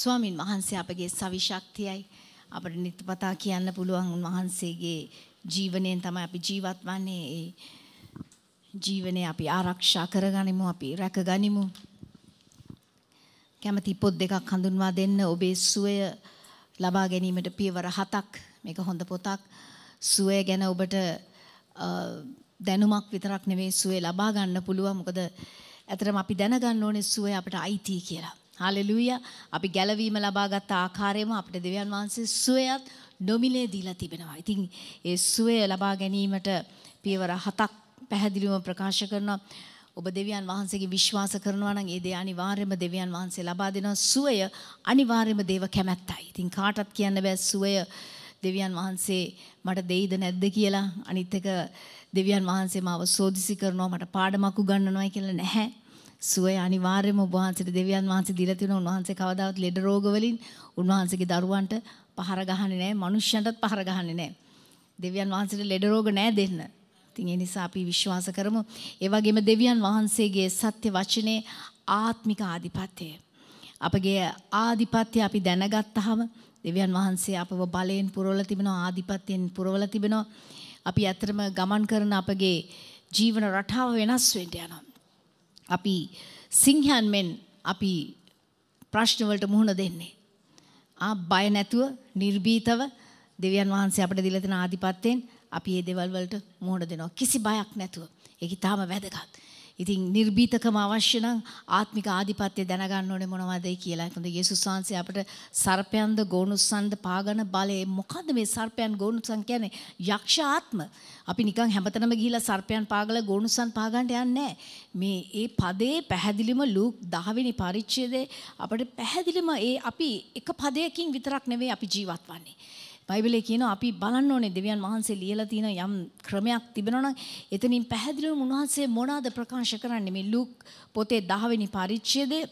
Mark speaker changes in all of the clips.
Speaker 1: ස්වාමින් වහන්සේ අපගේ සවිශක්තියයි අපට නිතපතා කියන්න පුළුවන් උන්වහන්සේගේ ජීවනයෙන් තමයි අපි ජීවත් වන්නේ ඒ ජීවනය අපි ආරක්ෂා කරගනිමු අපි රැකගනිමු කැමති පොත් දෙකක් හඳුන්වා දෙන්න ඔබේ සුවය ලබා ගැනීමට පියවර හතක් මේක හොඳ පොතක් සුවය ගැන ඔබට දැනුමක් විතරක් නෙවෙයි සුවය ලබා ගන්න පුළුවන් මොකද ඇතරම අපි දැනගන්න ඕනේ සුවය අපට අයිති කියලා හාලෙලූයා අපි ගැලවීම ලබාගත් ආකාරයම අපිට දෙවියන් වහන්සේ සුවයත් නොමිලේ දීලා තිබෙනවා. ඉතින් ඒ සුවය ලබා ගැනීමට පියවර හතක් පැහැදිලිවම ප්‍රකාශ කරනවා. ඔබ දෙවියන් වහන්සේගේ විශ්වාස කරනවා නම් ඒ දේ අනිවාර්යයෙන්ම දෙවියන් වහන්සේ ලබා දෙනවා. සුවය අනිවාර්යයෙන්ම දේව කැමැත්තයි. ඉතින් කාටවත් කියන්න බෑ සුවය දෙවියන් වහන්සේ මට දෙයිද නැද්ද කියලා. අනිත් එක දෙවියන් වහන්සේ මාව සෝදිසි කරනවා මට පාඩමක් උගන්වනවා කියලා නැහැ. සුවය අනිවාර්යයෙන්ම ඔබ වහන්සේට දෙවියන් වහන්සේ දීලා තියෙන උන්වහන්සේ කවදාවත් ලෙඩ රෝග වලින් උන්වහන්සේගේ දරුවන්ට පහර ගහන්නේ නැහැ, මනුෂ්‍යයන්ටත් පහර ගහන්නේ නැහැ. දෙවියන් වහන්සේට ලෙඩ රෝග නැහැ දෙන්න. ඉතින් ඒ නිසා අපි විශ්වාස කරමු. ඒ වගේම දෙවියන් වහන්සේගේ සත්‍ය වචනේ ආත්මික ආධිපත්‍යය. අපගේ ආධිපත්‍ය අපි දැනගත්තාම දෙවියන් වහන්සේ අපව බලයෙන් පුරවලා තිබෙනවා, ආධිපත්‍යයෙන් පුරවලා තිබෙනවා. අපි ඇත්තටම ගමන් කරන අපගේ ජීවන රටාව වෙනස් වෙන්න යනවා. අපි සිංහයන් මෙන් අපි ප්‍රශ්නවලට මුහුණ දෙන්නේ. ආ බය නැතුව නිර්භීතව දෙවියන් වහන්සේ අපට දීලා තියෙන ආධිපත්‍යයෙන් අපි මේ දේවල් වලට මුහුණ දෙනවා. කිසි බයක් නැතුව. ඒක ඊටාම වැදගත්. ඉතින් නිර්භීතකම අවශ්‍ය නම් ආත්මික ආධිපත්‍ය දැනගන්න ඕනේ මොනවද කියලා. ඒකද යේසුස් වහන්සේ අපට සර්පයන්ද ගෝනුස්සන්ද පාගන බලේ මොකද්ද මේ සර්පයන් ගෝනුස්සන් කියන්නේ? යක්ෂ ආත්ම. අපි නිකන් හැමතැනම ගිහිලා සර්පයන් පාගල ගෝනුස්සන් පාගන්න යන්නේ මේ ඒ පදේ පැහැදිලිම ලූක් 10 වෙනි පරිච්ඡේදයේ අපිට පැහැදිලිම ඒ අපි එක පදයකින් විතරක් නෙවෙයි අපි ජීවත් වන්නේ. බයිබලේ කියනවා අපි බලන්න ඕනේ දෙවියන් වහන්සේ ලියලා තියෙන යම් ක්‍රමයක් තිබෙනවා නම් එතනින් පැහැදිලිවම උන්වහන්සේ මොනවාද ප්‍රකාශ කරන්නේ මේ ලූක් පොතේ 10 වෙනි පරිච්ඡේදයේ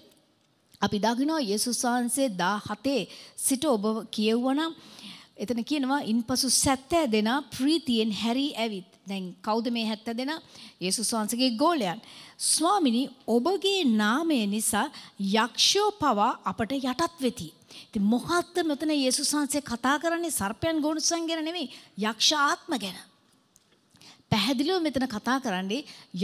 Speaker 1: අපි දකිනවා යේසුස් වහන්සේ 17 සිට ඔබ කියවුවනම් එතන කියනවා ඉන්පසු 70 දෙනා ප්‍රීතියෙන් හැරි ඇවිත් දැන් කවුද මේ 70 දෙනා යේසුස් වහන්සේගේ ගෝලයන් ස්වාමිනී ඔබගේ නාමය නිසා යක්ෂයෝ පවා අපට යටත් වෙති ඉතින් මොකද්ද මෙතන යේසුස් වහන්සේ කතා කරන්නේ සර්පයන් ගොනුසන් ගැන නෙමෙයි යක්ෂ ආත්ම ගැන. පැහැදිලිව මෙතන කතා කරන්නේ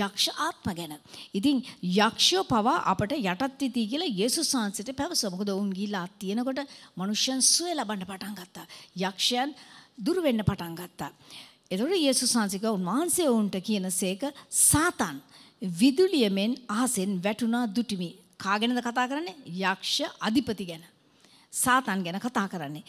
Speaker 1: යක්ෂ ආත්ම ගැන. ඉතින් යක්ෂයෝ පවා අපට යටත් වෙති කියලා යේසුස් වහන්සේට පැවසුවා. මොකද ඔවුන් ගිහිලා අත් තියෙනකොට මිනිස්යන් සුවය ලබන්න පටන් ගත්තා. යක්ෂයන් දුර වෙන්න පටන් ගත්තා. එතකොට යේසුස් වහන්සේ උන්වහන්සේ වුන්ට කියනසේක සාතන් විදුලියමෙන් අහසෙන් වැටුණා දුටිමි. කාගෙනද කතා කරන්නේ? යක්ෂ අධිපති ගැන. සාතන් ගැන කතා කරන්නේ.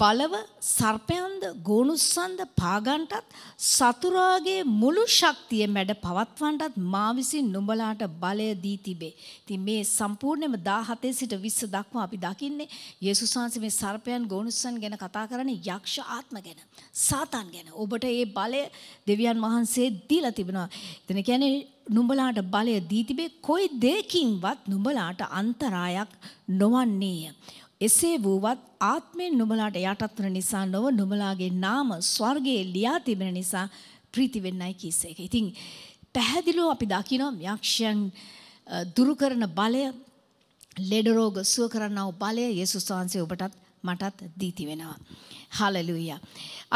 Speaker 1: බලව සර්පයන්ද ගෝනුස්සන්ද පාගන්ටත් සතුරාගේ මුළු ශක්තිය මැඩ පවත්වන්ටත් මා විසින් නුඹලාට බලය දී තිබේ. ඉතින් මේ සම්පූර්ණයෙන්ම 17 සිට 20 දක්වා අපි දකින්නේ යේසුස් වහන්සේ මේ සර්පයන් ගෝනුස්සන් ගැන කතා කරන්නේ යක්ෂ ආත්ම ගැන, සාතන් ගැන. ඔබට මේ බලය දෙවියන් වහන්සේ දීලා තිබෙනවා. එතන කියන්නේ නුඹලාට බලය දී තිබේ කොයි දෙකින්වත් නුඹලාට අන්තරායක් නොවන්නේය. එසේ වූවත් ආත්මයෙන් නුඹලාට යටත් වන නිසා නොව නුඹලාගේ නාම ස්වර්ගයේ ලියා තිබෙන නිසා ප්‍රීති වෙන්නයි කීසේක. ඉතින් පැහැදිලිව අපි දකිනවා යක්ෂයන් දුරු කරන බලය ලෙඩ රෝග සුව කරන්නා වූ බලය යේසුස් වහන්සේ ඔබටත් මටත් දීති වෙනවා. හලෙලූයා.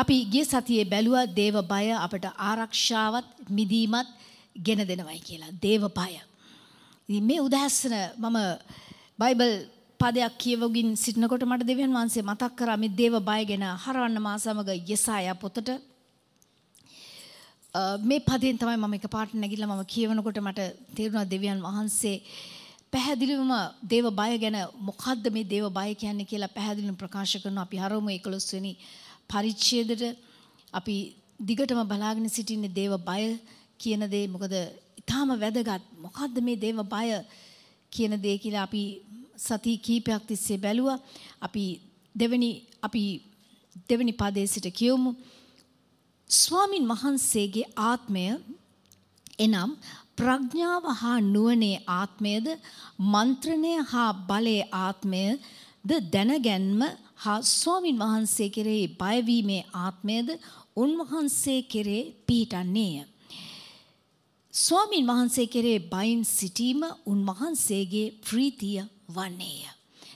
Speaker 1: අපි ගිය සතියේ බැලුවා දේව බය අපට ආරක්ෂාවත් මිදීමත් ගෙන දෙනවයි කියලා. දේව බය. ඉතින් මේ උදාහරණ මම බයිබල් පදයක් කියවගින් සිටිනකොට මට දෙවියන් වහන්සේ මතක් කරා මේ දේව බය ගැන හරවන්න මා සමග යසායා පොතට මේ පදයෙන් තමයි මම එකපාරට නැගිටලා මම කියවනකොට මට තේරුණා දෙවියන් වහන්සේ පැහැදිලිවම දේව බය ගැන මොකද්ද මේ දේව බය කියන්නේ කියලා පැහැදිලිව ප්‍රකාශ කරනවා අපි හරවමු 11 වෙනි පරිච්ඡේදයට අපි දිගටම බලාගෙන සිටින්නේ දේව බය කියන දේ මොකද ඊටාම වැදගත් මොකද්ද මේ දේව බය කියන දේ කියලා අපි සති කීපයක් තිස්සේ බැලුවා. අපි දෙවනි අපි දෙවනි පදයේ සිට කියමු. ස්වාමින් වහන්සේගේ ආත්මය එනම් ප්‍රඥාව හා නුවණේ ආත්මයද මන්ත්‍රණය හා බලයේ ආත්මයද දැනගැන්ම හා ස්වාමින් වහන්සේ කෙරෙහි බයවීමේ ආත්මයද උන්වහන්සේ කෙරේ පිහිටන්නේය. ස්වාමින් වහන්සේ කෙරේ බයින් සිටීම උන්වහන්සේගේ ප්‍රීතිය වන්නේය.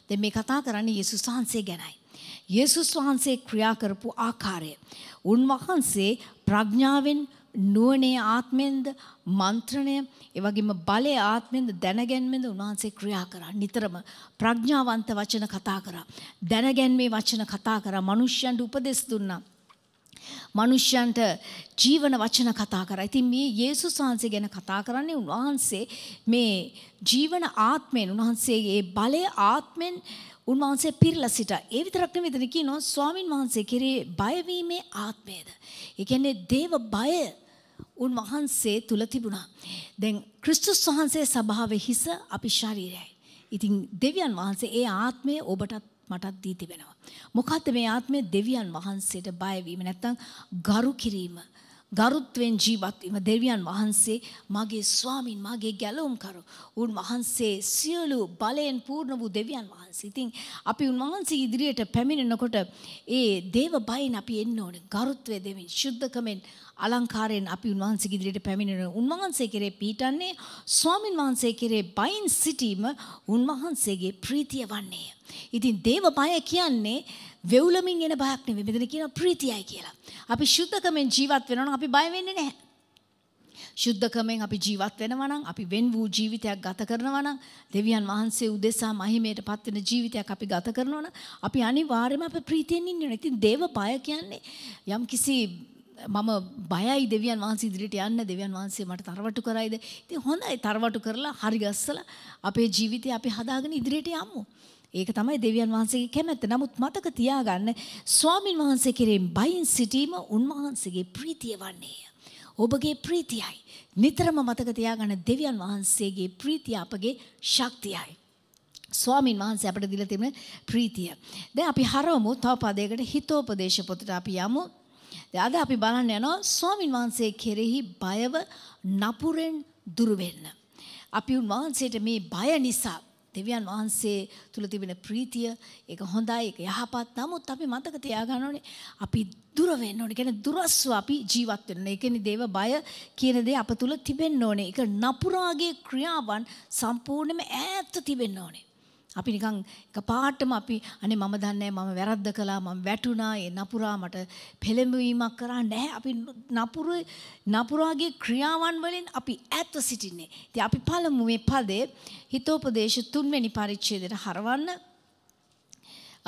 Speaker 1: දැන් මේ කතා කරන්නේ යේසුස් වහන්සේ ගැනයි. යේසුස් වහන්සේ ක්‍රියා කරපු ආකාරය. උන්වහන්සේ ප්‍රඥාවෙන් නුවණේ ආත්මෙන්ද මන්ත්‍රණය එවැගේම බලයේ ආත්මෙන්ද දැනගැන්මෙන්ද උන්වහන්සේ ක්‍රියා කරා නිතරම ප්‍රඥාවන්ත වචන කතා කරා දැනගැන්මේ වචන කතා කරා මිනිස්යන්ට උපදෙස් දුන්නා මනුෂ්‍යන්ට ජීවන වචන කතා කරා. ඉතින් මේ යේසුස් වහන්සේ ගැන කතා කරන්නේ උන්වහන්සේ මේ ජීවන ආත්මයෙන් උන්වහන්සේගේ බලය ආත්මෙන් උන්වහන්සේ පිරිලා සිට ඒ විතරක් නෙමෙයි මෙතන කියනවා ස්වාමින් වහන්සේ කෙරේ බයවීමේ ආත්මයද. ඒ කියන්නේ දේව බය උන්වහන්සේ තුල තිබුණා. දැන් ක්‍රිස්තුස් වහන්සේ සභාවේ හිස අපි ශරීරයයි. ඉතින් දෙවියන් වහන්සේ ඒ ආත්මය ඔබටත් මටත් දී තිබෙනවා. මොකද්ද මේ ආත්මය දෙවියන් වහන්සේට බය වීම නැත්නම් ගරු කිරීම. ගරුත්වෙන් ජීවත් වීම දෙවියන් වහන්සේ මගේ ස්වාමින් මගේ ගැලවුම්කරු. උන් වහන්සේ සියලු බලයෙන් පූර්ණ වූ දෙවියන් වහන්සේ. ඉතින් අපි උන්වහන්සේ ඉදිරියට පැමිණෙනකොට ඒ දේව බයෙන් අපි එන්න ඕනේ. ගරුත්වය දෙමින්, ශුද්ධකමෙන් අලංකාරයෙන් අපි උන්වහන්සේ ඉදිරියට පැමිණෙන උන්වහන්සේ කෙරේ පිහිටන්නේ ස්වාමින් වහන්සේ කෙරේ බයින් සිටීම උන්වහන්සේගේ ප්‍රීතිය වන්නේ. ඉතින් දේව බය කියන්නේ වෙවුලමින් එන බයක් නෙවෙයි. මෙතන කියන ප්‍රීතියයි කියලා. අපි සුද්ධකමෙන් ජීවත් වෙනවා නම් අපි බය වෙන්නේ නැහැ. ශුද්ධකමෙන් අපි ජීවත් වෙනවා නම් අපි වෙන් වූ ජීවිතයක් ගත කරනවා නම් දෙවියන් වහන්සේ උදෙසා මහිමයට පත් වෙන ජීවිතයක් අපි ගත කරනවා නම් අපි අනිවාර්යයෙන්ම අපේ ප්‍රීතියෙන් ඉන්න ඕනේ. ඉතින් දේව බය කියන්නේ යම්කිසි මම බයයි දෙවියන් වහන්සේ ඉදිරියට යන්න දෙවියන් වහන්සේ මට තරවටු කරයිද ඉතින් හොඳයි තරවටු කරලා හරි ගස්සලා අපේ ජීවිතය අපි හදාගෙන ඉදිරියට යමු ඒක තමයි දෙවියන් වහන්සේගේ කැමැත්ත නමුත් මතක තියාගන්න ස්වාමින් වහන්සේ කෙරෙන් බයින් සිටීම උන්වහන්සේගේ ප්‍රීතිය වන්නේය ඔබගේ ප්‍රීතියයි නිතරම මතක තියාගන්න දෙවියන් වහන්සේගේ ප්‍රීතිය අපගේ ශක්තියයි ස්වාමීන් වහන්සේ අපට දිල තිබෙන ප්‍රීතිය. දැන් අපි හරවමු තව පදයකට හිතෝපදේශ පොතට අපි යමු. දැන් අද අපි බලන්න යනවා ස්වාමින් වහන්සේ කෙරෙහි බයව නපුරෙන් දුර වෙන්න. අපි උන්වහන්සේට මේ බය නිසා දෙවියන් වහන්සේ තුල තිබෙන ප්‍රීතිය ඒක හොඳයි ඒක යහපත් නමුත් අපි මතක තියාගන්න ඕනේ අපි දුර වෙන්න ඕනේ කියන්නේ දුරස්ව අපි ජීවත් වෙන්න. ඒ කියන්නේ දේව බය කියන දේ අප තුල තිබෙන්න ඕනේ. ඒක නපුරාගේ ක්‍රියාවන් සම්පූර්ණයෙන්ම ඈත්ව තිබෙන්න ඕනේ. අපි නිකන් එකපාරටම අපි අනේ මම දන්නේ මම වැරද්ද කළා මම වැටුණා ඒ නපුරා මට පෙළඹවීමක් කරා නැහැ අපි නපුර නපුරාගේ ක්‍රියාවන් වලින් අපි ඈත්ව සිටින්නේ. ඉතින් අපි පළමු මේ පදේ හිතෝපදේශ තුන්වෙනි පරිච්ඡේදයට හරවන්න.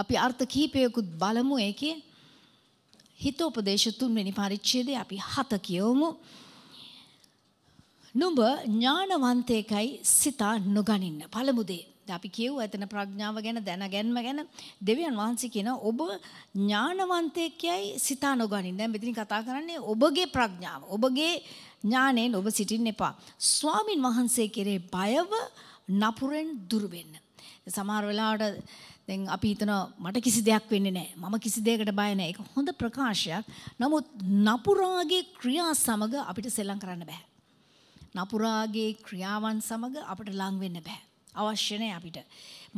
Speaker 1: අපි අර්ථ කිහිපයකුත් බලමු ඒකේ. හිතෝපදේශ තුන්වෙනි පරිච්ඡේදේ අපි හත කියවමු. නුඹ ඥානවන්තයෙකයි සිතා නොගනින්න. පළමු දේ අපි කියව් ඇතන ප්‍රඥාව ගැන දැන ගැන්ම ගැන දෙවියන් වහන්සේ කියන ඔබ ඥානවන්තයකයයි සිතා නොගනින් දැන් මෙතිනි කතා කරන්නේ ඔබගේ ප්‍රඥාව ඔබගේ ඥානයෙන් ඔබ සිටින්න එපා ස්වාමින් වහන්සේ කෙරේ බයව නපුරෙන් දුරු වෙන්න සමහර වෙලාවට දැන් අපි හිතනවා මට කිසි දෙයක් වෙන්නේ නැහැ මම කිසි දෙයකට බය නැහැ ඒක හොඳ ප්‍රකාශයක් නමුත් නපුරාගේ ක්‍රියා සමග අපිට සෙල්ලම් කරන්න බෑ නපුරාගේ ක්‍රියාවන් සමග අපිට ලං වෙන්න බෑ අවශ්‍ය නැහැ අපිට.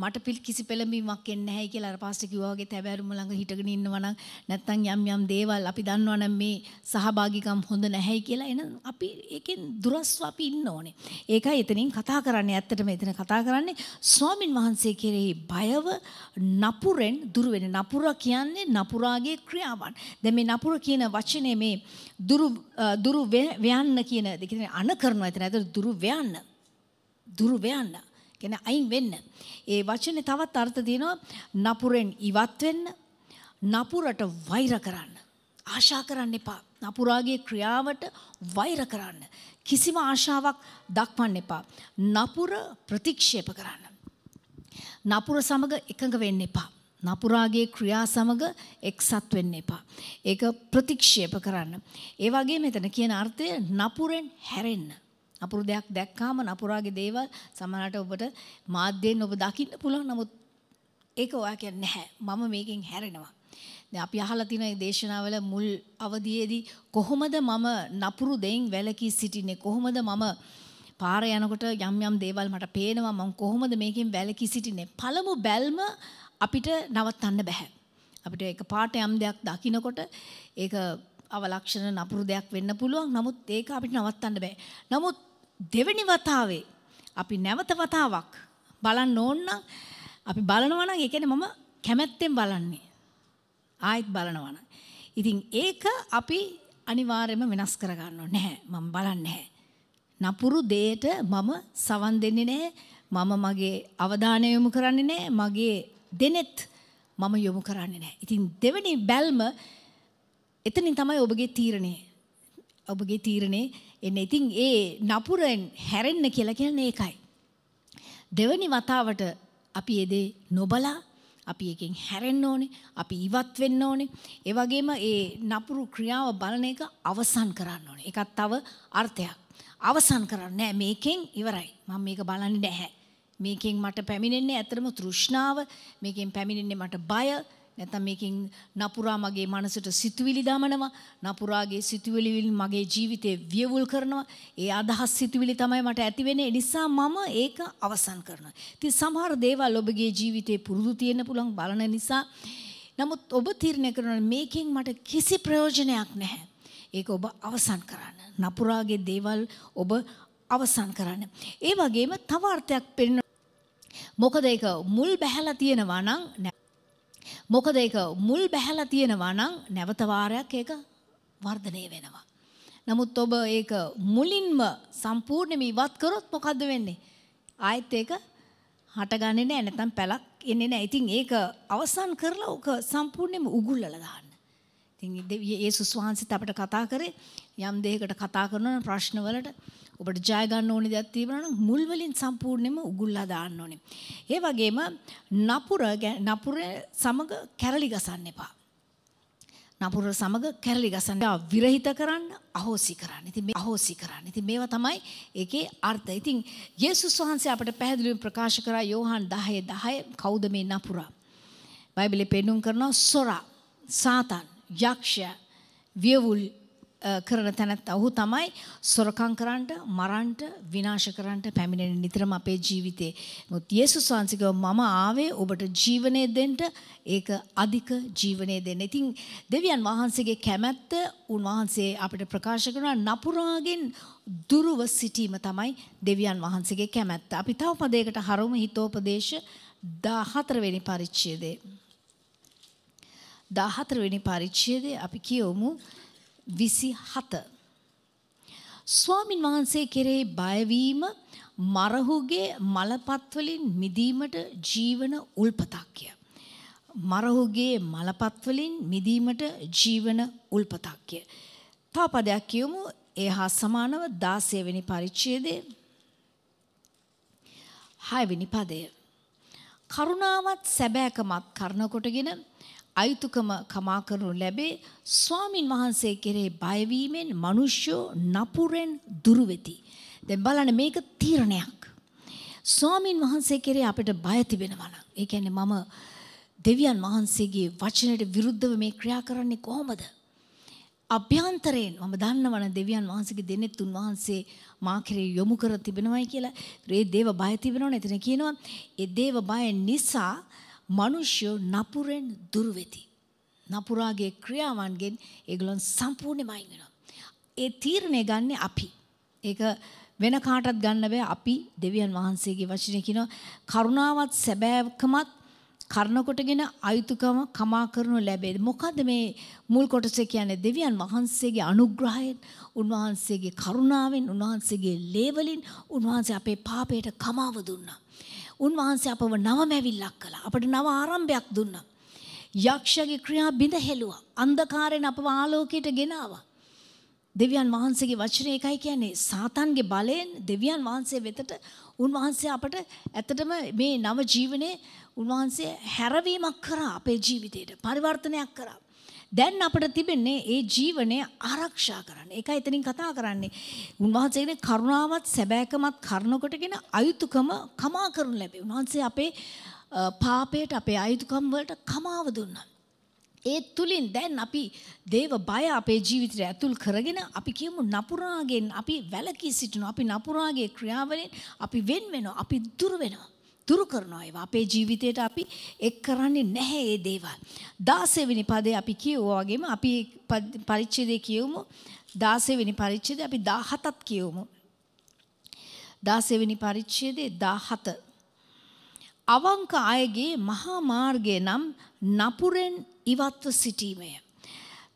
Speaker 1: මට පිළ කිසි පෙළඹීමක් එන්නේ නැහැ කියලා අර පාස්ටර් කිව්වා වගේ තැවැරුම ළඟ හිටගෙන ඉන්නවා නම් නැත්තම් යම් යම් දේවල් අපි දන්නවා නම් මේ සහභාගීකම් හොඳ නැහැයි කියලා එන අපි ඒකෙන් දුරස්ව අපි ඉන්න ඕනේ. ඒකයි එතනින් කතා කරන්නේ. ඇත්තටම එතන කතා කරන්නේ ස්වාමින් වහන්සේ කෙරෙහි බයව නපුරෙන් දුර වෙන නපුර කියන්නේ නපුරාගේ ක්‍රියාවන්. දැන් මේ නපුර කියන වචනේ මේ දුරු දුරු ව්‍යන්න කියන දෙකේ අන කරනවා එතන. ඒතර දුරු ව්‍යන්න. දුරු ව්‍යන්න. කියන අයින් වෙන්න. ඒ වචනේ තවත් අර්ථ තියෙනවා නපුරෙන් ඉවත් වෙන්න, නපුරට වෛර කරන්න. ආශා කරන්න එපා. නපුරාගේ ක්‍රියාවට වෛර කරන්න. කිසිම ආශාවක් දක්වන්න එපා. නපුර ප්‍රතික්ෂේප කරන්න. නපුර සමග එකඟ වෙන්න එපා. නපුරාගේ ක්‍රියා සමග එක්සත් වෙන්න එපා. ඒක ප්‍රතික්ෂේප කරන්න. ඒ වගේ මෙතන කියන අර්ථය නපුරෙන් හැරෙන්න. අපුරු දෙයක් දැක්කාම නපුරාගේ දේවල් සමහරට ඔබට මාධ්‍යයෙන් ඔබ දකින්න පුළුවන් නමුත් ඒක ඔයා කියන්නේ නැහැ මම මේකෙන් හැරෙනවා දැන් අපි අහලා තියෙන මේ දේශනාවල මුල් අවධියේදී කොහොමද මම නපුරු දෙයින් වැළකී සිටින්නේ කොහොමද මම පාර යනකොට යම් යම් දේවල් මට පේනවා මම කොහොමද මේකෙන් වැළකී සිටින්නේ පළමු බැල්ම අපිට නවත්තන්න බෑ අපිට එක පාට යම් දෙයක් දකිනකොට ඒක අවලක්ෂණ නපුරු දෙයක් වෙන්න පුළුවන් නමුත් ඒක අපිට නවත්තන්න බෑ නමුත් දෙවැනි වතාවේ අපි නැවත වතාවක් බලන්න ඕන නම් අපි බලනවා නම් ඒ කියන්නේ මම කැමැත්තෙන් බලන්නේ. ආයෙත් බලනවා නම්. ඉතින් ඒක අපි අනිවාර්යයෙන්ම වෙනස් කරගන්න ඕනේ නැහැ. මම බලන්නේ නැහැ. නපුරු දෙයට මම සවන් දෙන්නේ නැහැ. මම මගේ අවධානය යොමු කරන්නේ නැහැ. මගේ දෙනෙත් මම යොමු කරන්නේ නැහැ. ඉතින් දෙවෙනි බැල්ම එතනින් තමයි ඔබගේ තීරණය. ඔබගේ තීරණේ එන්න ඉතින් ඒ නපුරෙන් හැරෙන්න කියලා කියන්නේ ඒකයි. දෙවනි වතාවට අපි ඒ නොබලා අපි එකෙන් හැරෙන්න ඕනේ අපි ඉවත් වෙන්න ඕනේ ඒ වගේම ඒ නපුරු ක්‍රියාව බලන එක අවසන් කරන්න ඕනේ ඒකත් තව අර්ථයක් අවසන් කරන්න නෑ මේකෙන් ඉවරයි මම මේක බලන්නේ නැහැ මේකෙන් මට පැමිණෙන්නේ ඇත්තටම තෘෂ්ණාව මේකෙන් පැමිණෙන්නේ මට බය නැත්නම් මේකෙන් නපුරා මගේ මනසට සිතුවිලි දමනවා නපුරාගේ සිතුවිලි මගේ ජීවිතේ වියවුල් කරනවා ඒ අදහස් සිතුවිලි තමයි මට ඇති වෙන්නේ නිසා මම ඒක අවසන් කරනවා ඉතින් සමහර දේවල් ඔබගේ ජීවිතේ පුරුදු තියෙන්න පුළුවන් බලන නිසා නමුත් ඔබ තීරණය කරනවා මේකෙන් මට කිසි ප්‍රයෝජනයක් නැහැ ඒක ඔබ අවසන් කරන්න නපුරාගේ දේවල් ඔබ අවසන් කරන්න ඒ වගේම තව අර්ථයක් පෙන්න මොකද ඒක මුල් බැහැලා තියෙනවා නම් මොකද ඒක මුල් බැහැලා තියෙනවා නම් නැවත වාරයක් ඒක වර්ධනය වෙනවා. නමුත් ඔබ ඒක මුලින්ම සම්පූර්ණයෙන්ම ඉවත් කරොත් මොකද වෙන්නේ? ආයෙත් ඒක හටගන්නේ නැහැ නැත්නම් පැලක් එන්නේ නැහැ. ඉතින් ඒක අවසන් කරලා ඔක සම්පූර්ණයෙන්ම උගුල්ලලා දාන්න. ඉතින් යේසුස් වහන්සේත් අපිට කතා කරේ යම් දෙයකට කතා කරනවා ප්‍රශ්නවලට ඔබට ජයගන්න ඕනි දෙයක් තියෙනවා නම් මුල් වලින් සම්පූර්ණයෙන්ම උගුල්ලා දාන්න ඕනේ. ඒ වගේම නපුර නපුර සමග කැරලි ගසන්න එපා. නපුර සමග කැරලි ගසන්න විරහිත කරන්න අහෝසි කරන්න. ඉතින් මේ අහෝසි කරන්න. ඉතින් මේවා තමයි ඒකේ අර්ථය. ඉතින් යේසුස් වහන්සේ අපට පැහැදිලිව ප්‍රකාශ කරා යෝහන් 10 10 කවුද මේ නපුරා? බයිබලේ පෙන්눔 කරනවා සොරා, සාතන්, යක්ෂයා, වියවුල් කරන තැනත් ඔහු තමයි සොරකම් කරන්නට මරන්නට විනාශ කරන්නට පැමිණෙන නිතරම අපේ ජීවිතේ. මොත් යේසුස් වහන්සේ මම ආවේ ඔබට ජීවනය දෙන්න ඒක අධික ජීවනය දෙන්න. ඉතින් දෙවියන් වහන්සේගේ කැමැත්ත උන්වහන්සේ අපිට ප්‍රකාශ කරනවා නපුරාගෙන් දුරව සිටීම තමයි දෙවියන් වහන්සේගේ කැමැත්ත. අපි තව පදයකට හරවමු හිතෝපදේශ 14 වෙනි පරිච්ඡේදය. 14 වෙනි පරිච්ඡේදය අපි කියවමු විසි හත. ස්වාමින් වහන්සේ කෙරෙහි බයවීම මරහුගේ මලපත්වලින් මිදීමට ජීවන උල්පතක්ය. මරහුගේ මලපත්වලින් මිදීමට ජීවන උල්පතක්ය. තව පදයක් කියමු ඒ හා සමානව දාසයවෙනි පරිච්චේදේ. හයවෙනි පදය. කරුණාවත් සැබෑකමත් කරනකොටගෙන අයිතුකම කමා කරනු ලැබේ ස්වාමින් වහන්සේ කෙරේ බයවීමෙන් මිනිස්සු නපුරෙන් දුරු වෙති. දැන් බලන්න මේක තීරණයක්. ස්වාමින් වහන්සේ කෙරේ අපිට බය තිබෙනවා නම් ඒ කියන්නේ මම දෙවියන් වහන්සේගේ වචනයට විරුද්ධව මේ ක්‍රියා කරන්නේ කොහොමද? අභ්‍යන්තරයෙන් මම දන්නවන දෙවියන් වහන්සේගේ දෙනෙත් උන්වහන්සේ මා කෙරේ යොමු කර තිබෙනවයි කියලා. ඒ දේව බය තිබෙනවනේ එතන කියනවා. ඒ දේව බය නිසා මිනිස්සු නපුරෙන් දුර වෙති. නපුරාගේ ක්‍රියාවන්ගෙන් ඒගොල්ලන් සම්පූර්ණයෙන්ම අයින් වෙනවා. ඒ තීරණය ගන්න අපි. ඒක වෙන කාටවත් ගන්න බෑ අපි දෙවියන් වහන්සේගේ වචනේ කියනවා කරුණාවත් සැබෑවකමත් කරන කොටගෙන අයුතුකම කමා කරනු ලැබේ. මොකද මේ මුල් කොටසේ කියන්නේ දෙවියන් වහන්සේගේ අනුග්‍රහයෙන්, උන්වහන්සේගේ කරුණාවෙන්, උන්වහන්සේගේ ලේවලින් උන්වහන්සේ අපේ පාපයට කමාව දුන්නා. උන්වහන්සේ අපව නවමැවිල්ලක් කළා. අපට නව ආරම්භයක් දුන්නා. යක්ෂගේ ක්‍රියා බිඳ හෙළුවා. අන්ධකාරයෙන් අපව ආලෝකයට ගෙනාවා. දෙවියන් වහන්සේගේ වචනේ එකයි කියන්නේ සාතන්ගේ බලයෙන් දෙවියන් වහන්සේ වෙතට උන්වහන්සේ අපට ඇත්තටම මේ නව ජීවනයේ උන්වහන්සේ හැරවීමක් කරා අපේ ජීවිතයට පරිවර්තනයක් කරා. දැන් අපට තිබෙන්නේ ඒ ජීවනය ආරක්ෂා කරන්න. ඒකයි එතනින් කතා කරන්නේ. උන්වහන්සේගේ කරුණාවත් සැබෑකමත් කරනකොටගෙන අයුතුකම කමා කරනු ලැබේ. උන්වහන්සේ අපේ පාපයට අපේ අයුතුකම් වලට කමාව දුන්නා. ඒ තුලින් දැන් අපි දේව බය අපේ ජීවිතයට ඇතුල් කරගෙන අපි කියමු නපුරාගෙන් අපි වැළකී සිටිනවා. අපි නපුරාගේ ක්‍රියාවලින් අපි වෙන් වෙනවා. අපි දුර වෙනවා. දුරු කරනවා ඒවා අපේ ජීවිතයට අපි එක් කරන්නේ නැහැ ඒ දේවල්. 16 වෙනි පදේ අපි කියුවා වගේම අපි පරිච්ඡේදයේ කියවමු 16 වෙනි පරිච්ඡේදය අපි 17ත් කියවමු. 16 වෙනි පරිච්ඡේදයේ 17 අවංක අයගේ මහා මාර්ගය නම් නපුරෙන් ඉවත්ව සිටීමය.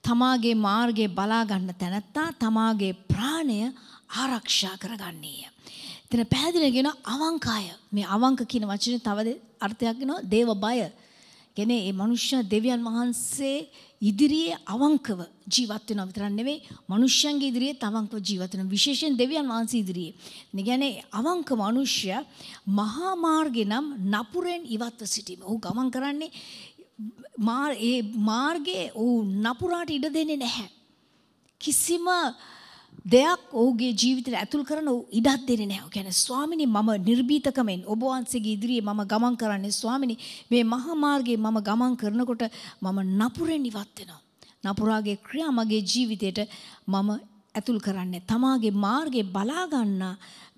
Speaker 1: තමාගේ මාර්ගය බලාගන්න තැනැත්තා තමාගේ ප්‍රාණය ආරක්ෂා කරගන්නේය. එතන පැහැදිලිගෙන අවංකාය මේ අවංක කියන වචනේ තව අර්ථයක් වෙනවා දේව බය. කියන්නේ මේ මනුෂ්‍ය දෙවියන් වහන්සේ ඉදිරියේ අවංකව ජීවත් වෙනවා විතරක් නෙවෙයි මනුෂ්‍යයන්ගේ ඉදිරියේ තවංකව ජීවත් වෙනවා විශේෂයෙන් දෙවියන් වහන්සේ ඉදිරියේ. ඒ කියන්නේ අවංක මනුෂ්‍ය මහා මාර්ගේ නම් නපුරෙන් ඉවත්ව සිටීම. ඔහු ගමන් කරන්නේ මාර් ඒ මාර්ගයේ ඔහු නපුරාට ඉඩ දෙන්නේ නැහැ. කිසිම දෙයක් ඔහුගේ ජීවිතයට ඇතුල් කරන ඉඩක් දෙන්නේ නැහැ. ඒ කියන්නේ ස්වාමිනේ මම නිර්භීතකමෙන් ඔබ වහන්සේගේ ඉදිරියේ මම ගමන් කරන්නේ ස්වාමිනේ මේ මහා මාර්ගයේ මම ගමන් කරනකොට මම නපුරෙන් ඉවත් වෙනවා. නපුරාගේ ක්‍රියා මගේ ජීවිතයට මම ඇතුල් කරන්නේ තමාගේ මාර්ගේ බලාගන්න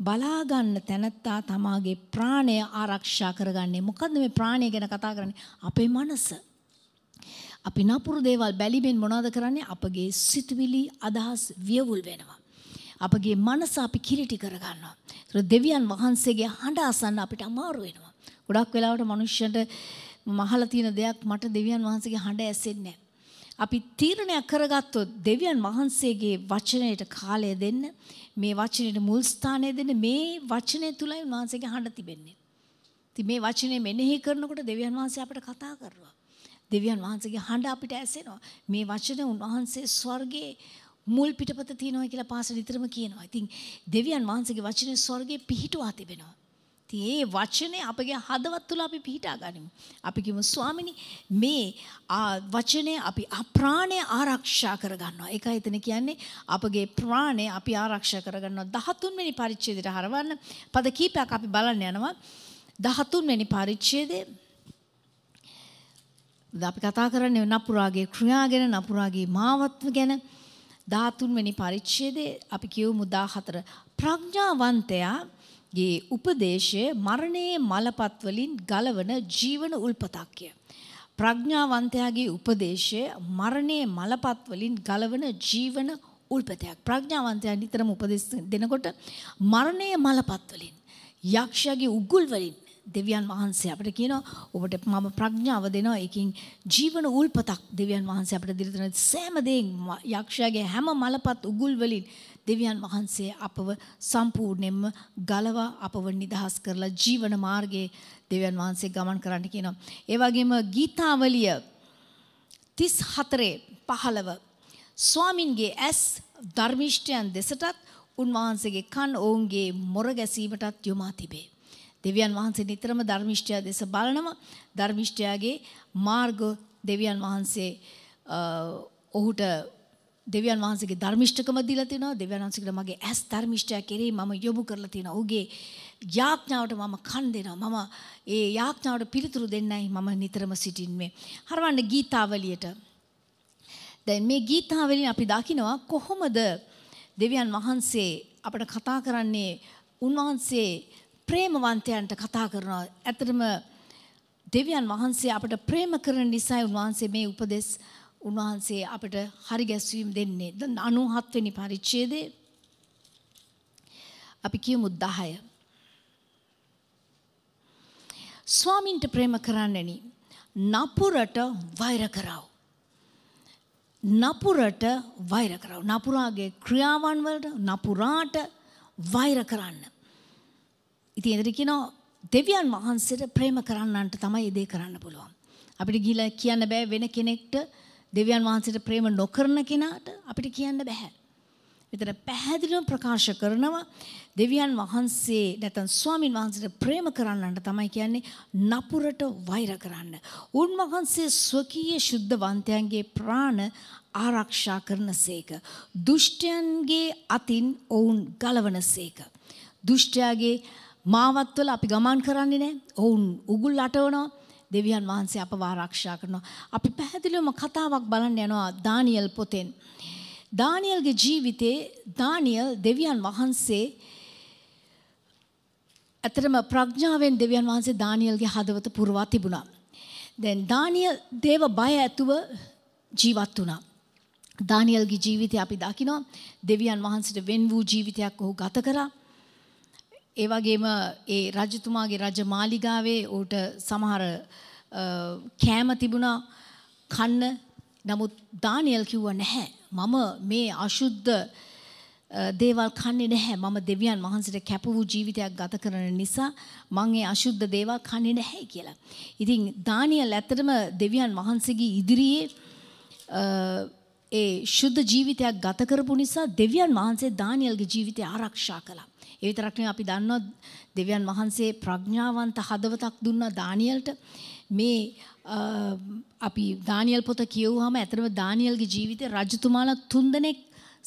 Speaker 1: බලාගන්න තැනැත්තා තමාගේ ප්‍රාණය ආරක්ෂා කරගන්නේ මොකද්ද මේ ප්‍රාණය ගැන කතා කරන්නේ අපේ මනස අපි නපුරු දේවල් බැලිමෙන් මොනවද කරන්නේ? අපගේ සිතුවිලි අදහස් වියවුල් වෙනවා. අපගේ මනස අපි කිලිටි කරගන්නවා. ඒක දෙවියන් වහන්සේගේ හඬ අසන්න අපිට අමාරු වෙනවා. ගොඩක් වෙලාවට මිනිස්සුන්ට මහලා තියෙන දෙයක් මට දෙවියන් වහන්සේගේ හඬ ඇසෙන්නේ අපි තීරණයක් කරගත්තොත් දෙවියන් වහන්සේගේ වචනයට කාලය දෙන්න මේ වචනයට මුල් ස්ථානය දෙන්න මේ වචනය තුලයි වහන්සේගේ හඬ තිබෙන්නේ. ඉතින් මේ වචනේ මෙනෙහි කරනකොට දෙවියන් වහන්සේ අපට කතා කරනවා. දෙවියන් වහන්සේගේ හඬ අපිට ඇසෙනවා. මේ වචන උන්වහන්සේ ස්වර්ගයේ මුල් පිටපත තියෙනවා කියලා පාසල විතරම කියනවා. ඉතින් දෙවියන් වහන්සේගේ වචනේ ස්වර්ගයේ පිහිටුවා තිබෙනවා. ඉතින් ඒ වචනේ අපගේ හදවත් තුල අපි පිහිටා ගනිමු. අපි කිව්ව ස්වාමිනි මේ වචනේ අපි අප්‍රාණය ආරක්ෂා කරගන්නවා. ඒකයි එතන කියන්නේ අපගේ ප්‍රාණය අපි ආරක්ෂා කරගන්නවා. 13 වෙනි පරිච්ඡේදයට හරවන්න පද කීපයක් අපි බලන්න යනවා. 13 වෙනි පරිච්ඡේදයේ අපි කතා කරන්නේ නපුරාගේ ක්‍රියා ගැන නපුරාගේ මාවත්ව ගැන 13 වෙනි පරිච්ඡේදයේ අපි කියවමු 14 ප්‍රඥාවන්තයාගේ උපදේශය මරණයේ මලපත් වලින් ගලවන ජීවන උල්පතක්ය. ප්‍රඥාවන්තයාගේ උපදේශය මරණයේ මලපත් වලින් ගලවන ජීවන උල්පතයක්. ප්‍රඥාවන්තයා නිතරම උපදෙස් දෙනකොට මරණයේ මලපත් වලින් යක්ෂයාගේ උගුල් වලින් දෙවියන් වහන්සේ අපට කියනවා ඔබට මම ප්‍රඥාව දෙනවා ඒකින් ජීවන උල්පතක් දෙවියන් වහන්සේ අපට දෙලි දෙන සෑම දෙයින් යක්ෂයාගේ හැම මලපත් උගුල් වලින් දෙවියන් වහන්සේ අපව සම්පූර්ණයෙන්ම ගලවා අපව නිදහස් කරලා ජීවන මාර්ගයේ දෙවියන් වහන්සේ ගමන් කරන්න කියනවා. ඒ වගේම ගීතාවලිය 34 15 ස්වාමින්ගේ ඇස් ධර්මිෂ්ඨයන් දෙසටත් උන්වහන්සේගේ කන් ඔවුන්ගේ මොර ගැසීමටත් යොමා තිබේ. දෙවියන් වහන්සේ නිතරම ධර්මිෂ්ඨයා දෙස බලනම ධර්මිෂ්ඨයාගේ මාර්ග දෙවියන් වහන්සේ ඔහුට දෙවියන් වහන්සේගේ ධර්මිෂ්ඨකම දීලා තිනවා දෙවියන් වහන්සේට මගේ ඇස් ධර්මිෂ්ඨය කෙරෙහි මම යොමු කරලා තිනවා ඔහුගේ යාඥාවට මම කන් දෙනවා මම ඒ යාඥාවට පිළිතුරු දෙන්නයි මම නිතරම සිටින්නේ හරවන්න ගීතාවලියට දැන් මේ ගීතාවලින් අපි දකිනවා කොහොමද දෙවියන් වහන්සේ අපට කතා කරන්නේ උන්වහන්සේ ප්‍රේමවන්තයන්ට කතා කරනවා. ඇතරම දෙවියන් වහන්සේ අපට ප්‍රේම කරන නිසා උන්වහන්සේ මේ උපදෙස් උන්වහන්සේ අපට හරි ගැස්වීම් දෙන්නේ. දැන් 97 වෙනි පරිච්ඡේදයේ අපි කියමු 10. ස්වාමින්ට ප්‍රේම කරන්නෙනි. නපුරට වෛර කරව. නපුරට වෛර කරව. නපුරාගේ ක්‍රියාවන් වලට නපුරාට වෛර කරන්න. ඉතින් එතන කියනවා දෙවියන් වහන්සේට ප්‍රේම කරන්නන්ට තමයි ඒ දේ කරන්න පුළුවන්. අපිට ගිහිලා කියන්න බෑ වෙන කෙනෙක්ට දෙවියන් වහන්සේට ප්‍රේම නොකරන කෙනාට අපිට කියන්න බෑ. මෙතන පැහැදිලිවම ප්‍රකාශ කරනවා දෙවියන් වහන්සේ නැත්නම් ස්වාමින් වහන්සේට ප්‍රේම කරන්නන්ට තමයි කියන්නේ නපුරට වෛර කරන්න. උන්වහන්සේ ස්වකීය සුද්ධවන්තයන්ගේ ප්‍රාණ ආරක්ෂා කරනසේක. දුෂ්ටයන්ගේ අතින් ඔවුන් ගලවනසේක. දුෂ්ටයාගේ මාවත්වල අපි ගමන් කරන්නේ නෑ ඔවුන් උගුල් අටවනවා දෙවියන් වහන්සේ අප වාරක්ෂා කරනවා. අපි පැහැදිලිවම කතාවක් බලන්න යනවා දානියල් පොතෙන්. දානියල්ගේ ජීවිතේ දානියල් දෙවියන් වහන්සේ ඇතරම ප්‍රඥාවෙන් දෙවියන් වහන්සේ දානියල්ගේ හදවත පුරවා තිබුණා. දැන් දානියල් දේව බය ඇතුව ජීවත් වුණා. දානියල්ගේ ජීවිතය අපි දකිනවා දෙවියන් වහන්සේට වෙන් වූ ජීවිතයක් ඔහු ගත කරා. ඒ වගේම ඒ රජතුමාගේ රජ මාලිගාවේ ඌට සමහර කෑම තිබුණා කන්න නමුත් දානියල් කිව්ව නැහැ මම මේ අශුද්ධ දේවල් කන්නේ නැහැ මම දෙවියන් වහන්සේට කැප වූ ජීවිතයක් ගත කරන නිසා මම ඒ අශුද්ධ දේවල් කන්නේ නැහැ කියලා. ඉතින් දානියල් ඇත්තටම දෙවියන් වහන්සේගේ ඉදිරියේ ඒ ශුද්ධ ජීවිතයක් ගත කරපු නිසා දෙවියන් වහන්සේ දානියල්ගේ ජීවිතය ආරක්ෂා කළා. ඒ විතරක් නෙවෙයි අපි දන්නවා දෙවියන් වහන්සේ ප්‍රඥාවන්ත හදවතක් දුන්නා දානියෙල්ට මේ අපි දානියෙල් පොත කියවුවාම ඇත්තටම දානියෙල්ගේ ජීවිතේ රජතුමාලා තුන්දෙනෙක්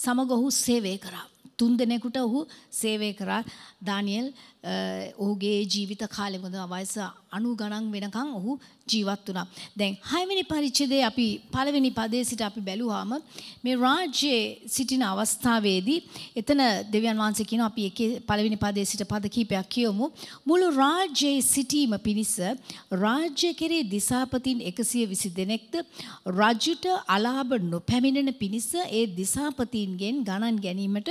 Speaker 1: සමග ඔහු සේවය කරා. තුන්දෙනෙකුට ඔහු සේවය කරා. දානියෙල් ඔහුගේ ජීවිත කාලෙ මුදම වයස 90 ගණන් වෙනකන් ඔහු ජීවත් වුණා. දැන් 6 වෙනි පරිච්ඡේදයේ අපි පළවෙනි පදයේ සිට අපි බැලුවාම මේ රාජ්‍යයේ සිටින අවස්ථාවේදී එතන දෙවියන් වහන්සේ කියනවා අපි එකේ පළවෙනි පදයේ සිට පද කීපයක් කියමු. මුළු රාජ්‍යයේ සිටීම පිණිස රාජ්‍ය කෙරේ දිසාපතින් 120 දෙනෙක්ද රජුට අලාභ නොපැමිණෙන පිණිස ඒ දිසාපතින්ගෙන් ගණන් ගැනීමට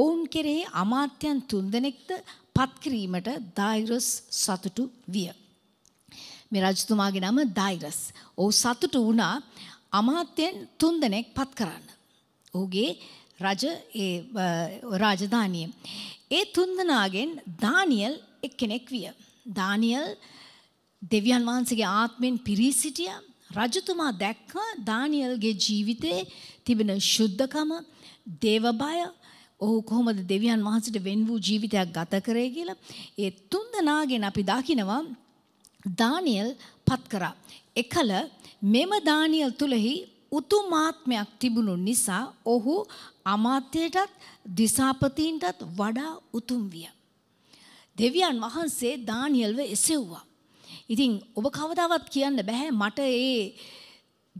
Speaker 1: ඔවුන් කෙරෙහි අමාත්‍යන් 3 දෙනෙක්ද පත්කිරීමට දෛරස් සතුටු විය. මේ රජතුමාගේ නම දෛරස්. ඔහු සතුටු වුණා අමාත්‍යයන් තුන්දෙනෙක් පත් කරන්න. ඔහුගේ රජ ඒ රාජධානිය. ඒ තුන්දෙනාගෙන් දානියල් එක්කෙනෙක් විය. දානියල් දෙවියන් වහන්සේගේ ආත්මෙන් පිරී සිටිය රජතුමා දැක්කා දානියල්ගේ ජීවිතේ තිබෙන ශුද්ධකම, දේවබය, ඔහු කොහොමද දෙවියන් වහන්සට වෙන් වූ ජීවිතයක් ගත කරේ කියලා ඒ තුන්දනාගෙන් අපි දකිනවා දානියල් පත් කරා. එකල මෙම දානියල් තුළෙහි උතුමාත්මයක් තිබුණු නිසා ඔහු අමාත්‍යයටත් දිසාපතීන්ටත් වඩා උතුම් විය. දෙවියන් වහන්සේ දානියල්ව එසෙව්වා. ඉතින් ඔබ කවදාවත් කියන්න බැහැ මට ඒ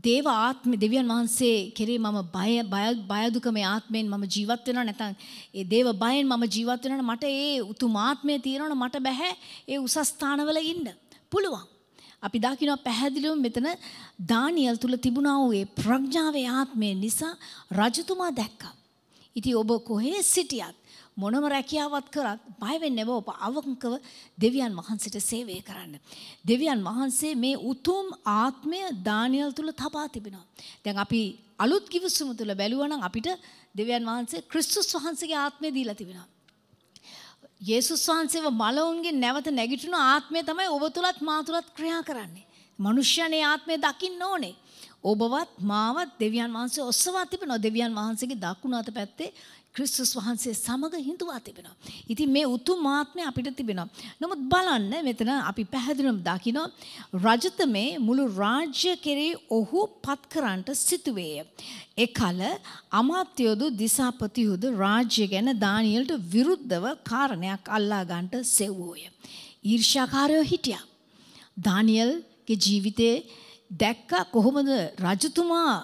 Speaker 1: දේව ආත්ම දෙවියන් වහන්සේ කෙරේ මම බය බයදුක මේ ආත්මයෙන් මම ජීවත් වෙනවා නැත්නම් ඒ දේව බයෙන් මම ජීවත් වෙනවා මට ඒ උතුම් ආත්මය තියෙනවනේ මට බෑ ඒ උසස් ස්ථානවල ඉන්න පුළුවන් අපි දකිනවා පැහැදිලිවම මෙතන දානියල් තුල තිබුණා වූ ඒ ප්‍රඥාවේ ආත්මය නිසා රජතුමා දැක්කා ඉතින් ඔබ කොහේ සිටියත් මොනම රැකියාවක් කරත් බය වෙන්න එපා. ඔබ අවංකව දෙවියන් වහන්සේට සේවය කරන්න. දෙවියන් වහන්සේ මේ උතුම් ආත්මය දානියල් තුල තබා තිබෙනවා. දැන් අපි අලුත් කිවිසුම තුල බැලුවා නම් අපිට දෙවියන් වහන්සේ ක්‍රිස්තුස් වහන්සේගේ ආත්මය දීලා තිබෙනවා. යේසුස් වහන්සේව මලවුන්ගේ නැවත නැගිටින ආත්මය තමයි ඔබ තුලත් මා තුලත් ක්‍රියා කරන්නේ. මනුෂ්‍යයනේ ආත්මය දකින්න ඕනේ. ඔබවත් මාවත් දෙවියන් වහන්සේ ඔස්සවා තිබෙනවා දෙවියන් වහන්සේගේ දකුණු අත පැත්තේ ක්‍රිස්තුස් වහන්සේ සමග හිඳුවා තිබෙනවා. ඉතින් මේ උතුම් ආත්මය අපිට තිබෙනවා. නමුත් බලන්න මෙතන අපි පැහැදිලිවම දකිනවා රජතමේ මුළු රාජ්‍ය කෙරේ ඔහු පත් කරන්නට සිටුවේය. එකල අමාත්‍යයෝදු දිසාපතියුද රාජ්‍ය ගැන දානියලට විරුද්ධව කාරණයක් අල්ලා ගන්නට සෙව්වෝය. ඊර්ෂාකාරයෝ හිටියා. දානියල්ගේ ජීවිතේ දැක්ක කොහොමද රජතුමා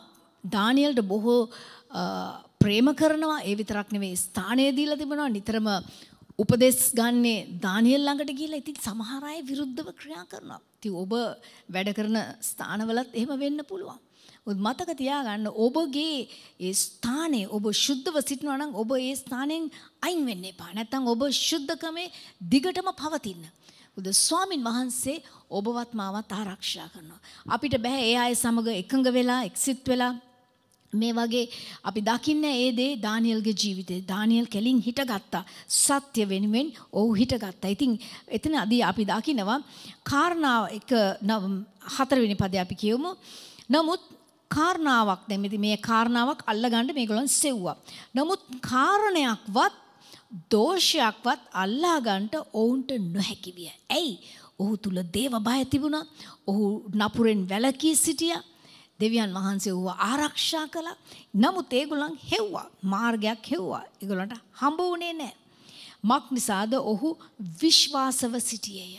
Speaker 1: දානියල්ට බොහෝ ප්‍රේම කරනවා ඒ විතරක් නෙවෙයි ස්ථානය දීලා තිබෙනවා නිතරම උපදෙස් ගන්නේ දානියෙල් ළඟට ගිහිල්ලා ඉතින් සමහර අය විරුද්ධව ක්‍රියා කරනවා. ඉතින් ඔබ වැඩ කරන ස්ථානවලත් එහෙම වෙන්න පුළුවන්. උත් මතක තියාගන්න ඔබගේ ඒ ස්ථානයේ ඔබ සුද්ධව සිටිනවා නම් ඔබ ඒ ස්ථානයෙන් අයින් වෙන්න එපා. නැත්නම් ඔබ සුද්ධකමේ දිගටම පවතින්න. උද ස්වාමින් වහන්සේ ඔබවත් මාවත් ආරක්ෂා කරනවා. අපිට බෑ ඒ අය සමග එකඟ වෙලා එක්සිට් වෙලා මේ වගේ අපි දකින්න ඒ දේ දානියල්ගේ ජීවිතේ දානියල් කෙලින් හිටගත්තා සත්‍ය වෙනුවෙන් ඔහු හිටගත්තා. ඉතින් එතනදී අපි දකිනවා කාරණාව එක හතරවෙනි පදේ අපි කියමු. නමුත් කාරණාවක් දැන් මේ කාරණාවක් අල්ලගන්න මේගොල්ලන් සෙව්වා. නමුත් කාරණයක්වත් දෝෂයක්වත් අල්ලා ගන්නට ඔවුන්ට නොහැකි විය. ඇයි? ඔහු තුල දේව බය තිබුණා. ඔහු නපුරෙන් වැළකී සිටියා. දෙවියන් වහන්සේ වූ ආරක්ෂා කළා. නමුත් ඒගොල්ලන් හෙව්වා. මාර්ගයක් හෙව්වා. ඒගොල්ලන්ට හම්බ වුණේ නැහැ. මක් නිසාද ඔහු විශ්වාසව සිටියේය.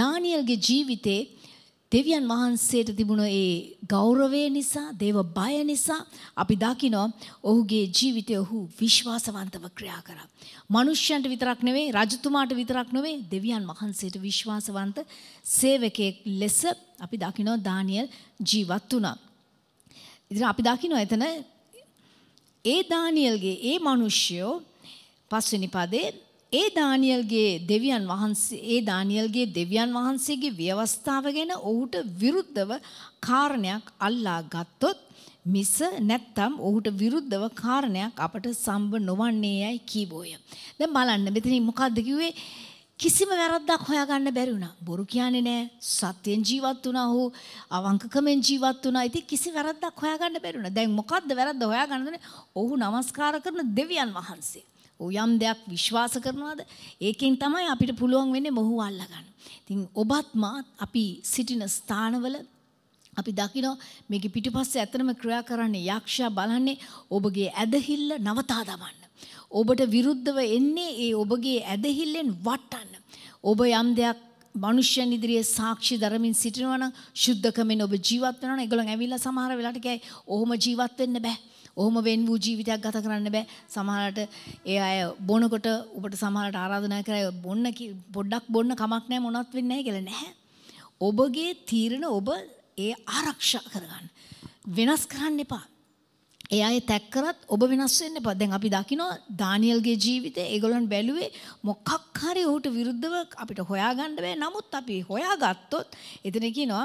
Speaker 1: දානියල්ගේ ජීවිතේ දෙවියන් වහන්සේට තිබුණ ඒ ගෞරවය නිසා දේව බය නිසා අපි දකිනවා ඔහුගේ ජීවිතය ඔහු විශ්වාසවන්තව ක්‍රියා කරා. මනුෂ්‍යයන්ට විතරක් නෙවෙයි රජතුමාට විතරක් නෙවෙයි දෙවියන් වහන්සේට විශ්වාසවන්ත සේවකයෙක් ලෙස අපි දකිනවා දානියෙල් ජීවත් වුණා. ඉතින් අපි දකිනවා එතන ඒ දානියල්ගේ ඒ මිනිස්සයෝ පස්වෙනි පදේ ඒ දානියල්ගේ දෙවියන් වහන්සේ ඒ දානියල්ගේ දෙවියන් වහන්සේගේ ව්‍යවස්ථාව ගැන ඔහුට විරුද්ධව කාරණයක් අල්ලා ගත්තොත් මිස නැත්තම් ඔහුට විරුද්ධව කාරණයක් අපට සම්බ නොවන්නේ යයි කීවෝය. දැන් බලන්න මෙතන මොකද්ද කිව්වේ? කිසිම වැරද්දක් හොයාගන්න බැරි වුණා. බොරු කියන්නේ නෑ. සත්‍යෙන් ජීවත් වුණා හෝ අවංකකමෙන් ජීවත් වුණා. ඉතින් කිසි වැරද්දක් හොයාගන්න බැරි වුණා. දැන් මොකද්ද වැරද්ද හොයාගන්නද? ඔහු নমස්කාර කරන දෙවියන් වහන්සේ. ඔහු යම් දෙයක් විශ්වාස කරනවාද? ඒකෙන් තමයි අපිට පුළුවන් වෙන්නේ මොහු අල්ලගන්න. ඉතින් ඔබත් මාත් අපි සිටින ස්ථානවල අපි දකිනවා මේක පිටිපස්සේ ඇත්තම ක්‍රියා කරන්නේ යක්ෂයා බලන්නේ ඔබගේ ඇදහිල්ල නවතා දමන්න. ඔබට විරුද්ධව එන්නේ ඒ ඔබගේ ඇදහිල්ලෙන් වටන්න. ඔබ යම් දෙයක් මනුෂ්‍යයන් ඉදිරියේ සාක්ෂි දරමින් සිටිනවා නම් සුද්ධකමෙන් ඔබ ජීවත් වෙනවා නම් ඒගොල්ලන් ඇවිල්ලා සමහර වෙලාවට කියයි ඔහොම ජීවත් වෙන්න බෑ. ඔහොම වෙන් වූ ජීවිතයක් ගත කරන්න බෑ. සමහරට ඒ අය බොනකොට ඔබට සමහරට ආරාධනා කරයි බොන්න පොඩ්ඩක් බොන්න කමක් නැහැ මොනවත් වෙන්නේ නැහැ කියලා නැහැ. ඔබගේ තීරණ ඔබ ඒ ආරක්ෂා කරගන්න. වෙනස් කරන්න එපා. ඒ අය තැක් කරත් ඔබ වෙනස් වෙන්න එපා. දැන් අපි දකිනවා ඩානියල්ගේ ජීවිතේ ඒගොල්ලන් බැලුවේ මොකක් හරි ඔහුට විරුද්ධව අපිට හොයාගන්න බෑ. නමුත් අපි හොයාගත්තොත් එතන කියනවා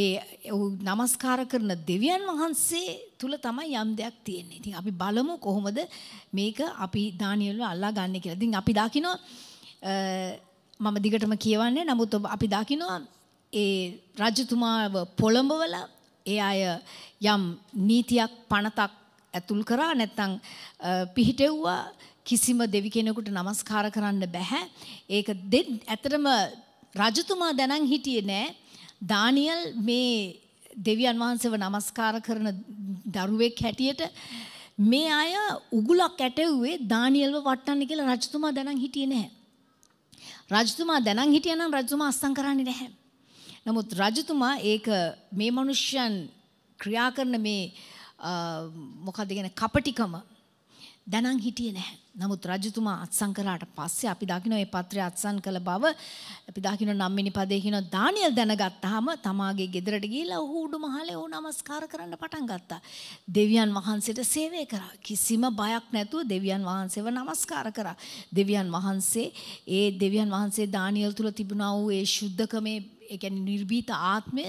Speaker 1: ඒ ඔහු নমස්කාර කරන දෙවියන් වහන්සේ තුල තමයි යම් දෙයක් තියෙන්නේ. ඉතින් අපි බලමු කොහොමද මේක අපි ඩානියල්ව අල්ලා ගන්න කියලා. ඉතින් අපි දකිනවා මම දිගටම කියවන්නේ. නමුත් අපි දකිනවා ඒ රජතුමාව පොළඹවලා ඒ අය යම් නීතියක් පනතක් ඇතුල් කරා නැත්තං පිහිටෙව්වා කිසිම දෙවි කෙනෙකුට නමස්කාර කරන්න බැහැ. ඒක ඇතරම රජතුමා දැනන් හිටියේ නෑ දානියල් මේ දෙවියන් වහන්සේව නමස්කාර කරන දරුවෙක් හැටියට මේ අය උගුලක් ඇටව්වේ දානියල්ව වට්ටන්න කියලා රජතුමා දැනන් හිටියේ නැහැ. රජතුමා දැනන් හිටියනම් රජතුමා අස්සම් කරන්නේ නැහැ. නමුත් රජතුමා ඒක මේ මනුෂ්‍යයන් ක්‍රියා කරන මේ මොකද කියන කපටිකම දැනන් හිටියේ නැහැ. නමුත් රජතුමා අත්සන් කළාට පස්සේ අපි දකින්න මේ පත්‍රය අත්සන් කළ බව අපි දකින්න නම් මිනි පදේ කියන දානියෙල් දැනගත්තාම තමාගේ ගෙදරට ගිහිල්ලා ඔහු උඩු මහලේ ඔහු නමස්කාර කරන්න පටන් ගත්තා. දෙවියන් වහන්සේට සේවය කරා. කිසිම බයක් නැතුව දෙවියන් වහන්සේව නමස්කාර කරා. දෙවියන් වහන්සේ ඒ දෙවියන් වහන්සේ දානියෙල් තුල තිබුණා වූ ඒ සුද්ධකමේ එකැන නිර්බීත ආත්මය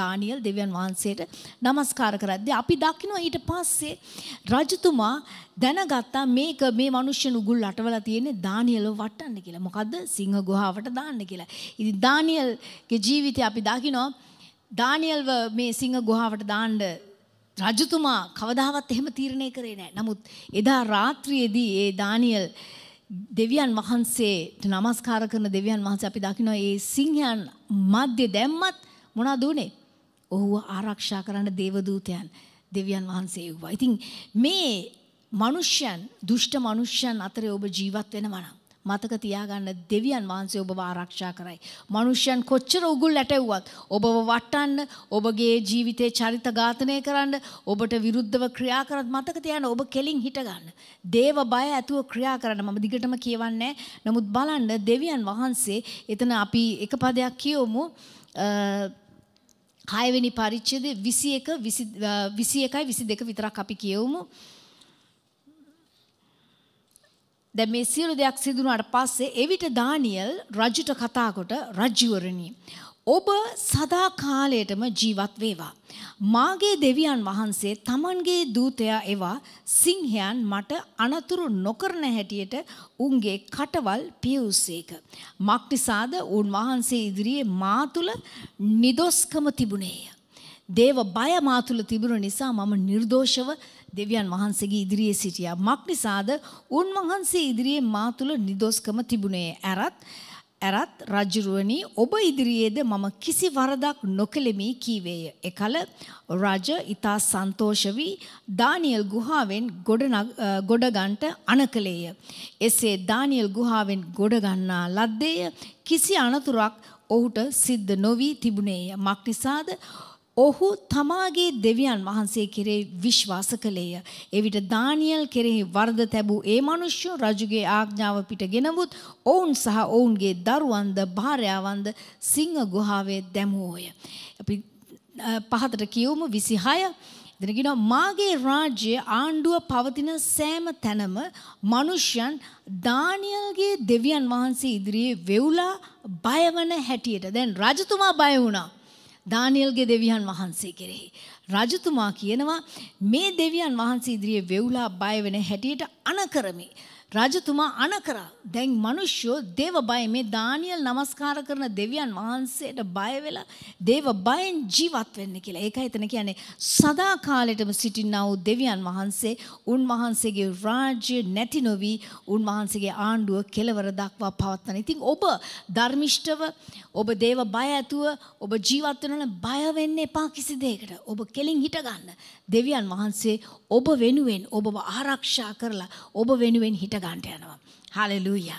Speaker 1: දානියල් දෙවන් වහන්සේට නමස්කාර කරද්ද. අපි දක්නවා ඊට පස්සේ රජතුමා දැනගත්තා මේක මේ මනුෂ්‍ය නුගුල් අටවල තියෙන දානියල වටන්න කියලා මොකද සිංහ ගොහාවට දාන්න කියලා. ඉති දානියල්ගේ ජීවිතය අපි දකිනෝ දානියල්ව මේ සිංහ ගොහාවට දාන්ඩ රජතුමා කවදාවත් එහෙම තීරණය කරේ නෑ නමුත් එදා රාත්‍රියයේදී ඒ දානියල්. දෙවියන් වහන්සේට নমස්කාර කරන දෙවියන් වහන්සේ අපි දකිනවා ඒ සිංහයන් මැද්දේ දැම්මත් මොනවද උනේ? ඔහුව ආරක්ෂා කරන්න දේවදූතයන් දෙවියන් වහන්සේ වුණා. ඉතින් මේ මිනිස්යන්, දුෂ්ට මිනිස්යන් අතරේ ඔබ ජීවත් වෙනවා නම් මතක තියාගන්න දෙවියන් වහන්සේ ඔබව ආරක්ෂා කරයි. මනුෂ්‍යයන් කොච්චර උගුල් ඇටෙව්වත් ඔබව වටන්න, ඔබගේ ජීවිතේ චරිත ඝාතනය කරන්න, ඔබට විරුද්ධව ක්‍රියා කරත් මතක තියාගන්න ඔබ කෙලින් හිට ගන්න. දේව බය ඇතුව ක්‍රියා කරන්න මම දිගටම කියවන්නේ නමුත් බලන්න දෙවියන් වහන්සේ එතන අපි එක පදයක් කියවමු. හයවෙනි පරිච්ඡේදයේ 21 21යි 22 විතරක් අපි කියවමු. දැ මේ සියලු දෙයක් සිදුනාට පස්සේ එවිට දානියල් රජුට කතාකොට රජ්ජිවරණී. ඔබ සදා කාලයටම ජීවත් වේවා. මාගේ දෙවියන් වහන්සේ තමන්ගේ දූතයා එවා සිංහයන් මට අනතුරු නොකරන හැටියට උන්ගේ කටවල් පියවුස්සේක. මක්නිසාද උන් වහන්සේ ඉදිරියේ මාතුල නිදොස්කම තිබුණේය. දේව බය මාතුල තිබුණ නිසා මම නිර්දෝෂව දෙවියන් වහන්සේගේ ඉදිරියේ සිටියා. මක් නිසාද? උන්වහන්සේ ඉදිරියේ මා තුල නිදොස්කම තිබුණේ. ඇරත් ඇරත් රජුරුවනි ඔබ ඉදිරියේද මම කිසි වරදක් නොකළෙමි කීවේය. එකල රජ ඊතා සන්තෝෂ වී දානියෙල් ගුහාවෙන් ගොඩගන්ට අනකලේය. එසේ දානියෙල් ගුහාවෙන් ගොඩගන්නා ලද්දේය කිසි අනතුරක් ඔහුට සිද්ධ නොවී තිබුණේය. මක් නිසාද? ඔහු තමාගේ දෙවියන් වහන්සේ කෙරේ විශ්වාස කළේය. එවිට දානියල් කෙරෙහි වර්ධ තැබූ ඒ මනුෂ්‍ය රජුගේ ආඥාව පිටගෙනවුත් ඔවුන් සහ ඔවුන්ගේ දරුවන්ද භාර්යාවන්ද සිංහ ගුහාවේ දැමුවෝය. අපි පහතට කියවමු 26 දෙනගෙන මාගේ රාජ්‍ය ආණ්ඩුව පවතින සෑම තැනම මනුෂ්‍යයන් දානියල්ගේ දෙවියන් වහන්සේ ඉදිරියේ වෙවුලා බයවන හැටියට දැන් රජතුමා බය වුණා. දානියල්ගේ දෙවියන් වහන්සේ කෙරෙහි. රජතුමා කියනවා මේ දෙවියන් වහන්සේ ඉදිරියේ වෙවුලා බය වෙන හැටියට අනකරමි. රජතුමා අණ කරා. දැන් මිනිස්සු දේව බය මේ දානියල් নমස්කාර කරන දෙවියන් වහන්සේට බය වෙලා දේව බයෙන් ජීවත් වෙන්න කියලා. ඒකයි එතන කියන්නේ සදා කාලෙටම සිටිනා වූ දෙවියන් වහන්සේ උන්වහන්සේගේ රාජ්‍ය නැති නොවි උන්වහන්සේගේ ආණ්ඩුව කෙලවර දක්වා පවත්වන. ඉතින් ඔබ ධර්මිෂ්ඨව ඔබ දේව බය ඇතුව ඔබ ජීවත් වෙනවනම් බය වෙන්න එපා කිසි දෙයකට. ඔබ කෙලින් හිට ගන්න. දෙවියන් වහන්සේ ඔබ වෙනුවෙන් ඔබව ආරක්ෂා කරලා ඔබ වෙනුවෙන් හිට ကန်တယ်နော်ဟာလေလုယာ